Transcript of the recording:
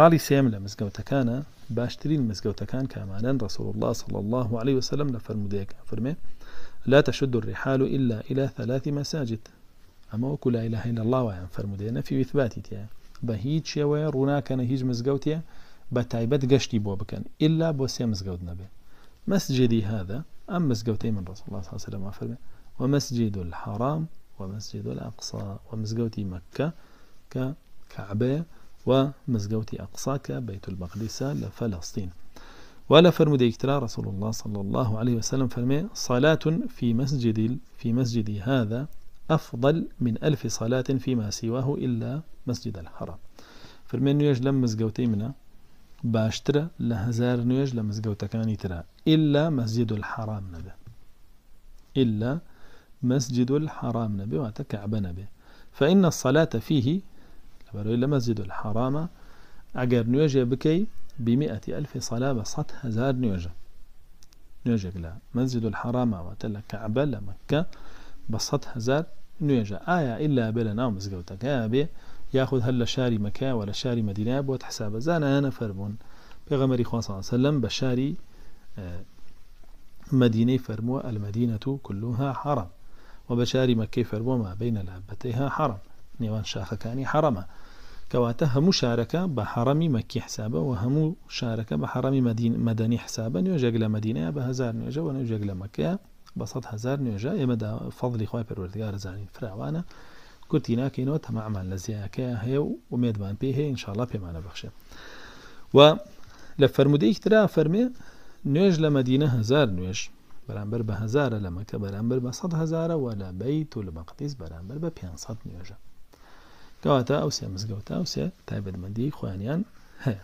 قاڵی سێم كان باشترين باشترین كان كمان رسول الله صلى الله عليه وسلم لە مديك فرمێ لا تشد الرحال إلا إلى ثلاث مساجد أما وكل لا إله إلا الله وعن فرمودێ نەفی وثباتی تێ بهيج هیچ شێوەیە ڕووناکەنە هيج مزگەوتە بە تایبەت گەشتی إلا بوسيا سێ نبي نەبێ هذا أم مزگەوتەی من رسول الله صلى الله عليه وسلم فرمێ ومسجد الحرام ومسجد الأقصى ومسجد مكة ككعبة ومزگەوتی أقصاك بيت المقدسة لفلسطين ولا فرمودي ديكترا رسول الله صلى الله عليه وسلم فرمي صلاة في مسجد في مسجدي هذا أفضل من ألف صلاة فيما سواه إلا مسجد الحرام فرمي نويج لم مزقوتي منا باشترا لهزار نويج لم مزقوتكاني ترى إلا مسجد الحرام نبي إلا مسجد الحرام نبي واتكعب نبي فإن الصلاة فيه أكبر إلا مەزید الحرام أجر نيوجا بكي بمئة ألف صلاة بە هزار نيوجا نيوجا لا مسجد الحرام وتل كعبة لمكة بسط هزار نيوجا آية إلا بلا ئللا بێ لە ياخذ هل شاري مكة ولا شاري مدينة بوت حساب زانا أنا فرمون بۆت حسابەزانانە صلى الله عليه وسلم بشاري اه، مدينة فرموا المدينة كلها حرم وبشاري مكة فرموا ما بين لعبتها حرم نيوان كاني حرمه كواتا همو شاركة بحرمي مكي حسابا وهمو شاركة بحرمي مدين مدني حسابا نيوجا مدينة بهزار نيوجا ونيوجا قلا مكة بسط هزار نيوجا يا دا فضل إخوة بروردقار زاني فراوانا كرتينا كينو تم عمال لزياكا هي وميد بان بيه إن شاء الله بيمانا بخشا و لفرمو ديك ترى فرمي نيوجا لمدينة هزار نيوجا برامبر بهزار لمكة برامبر بسط هزار ولا بيت المقدس برامبر صد نيوجا کەواتە ئەو سێ مزگەوتە ئەو سێ تایبەتمەندی خۆیانیان هەیە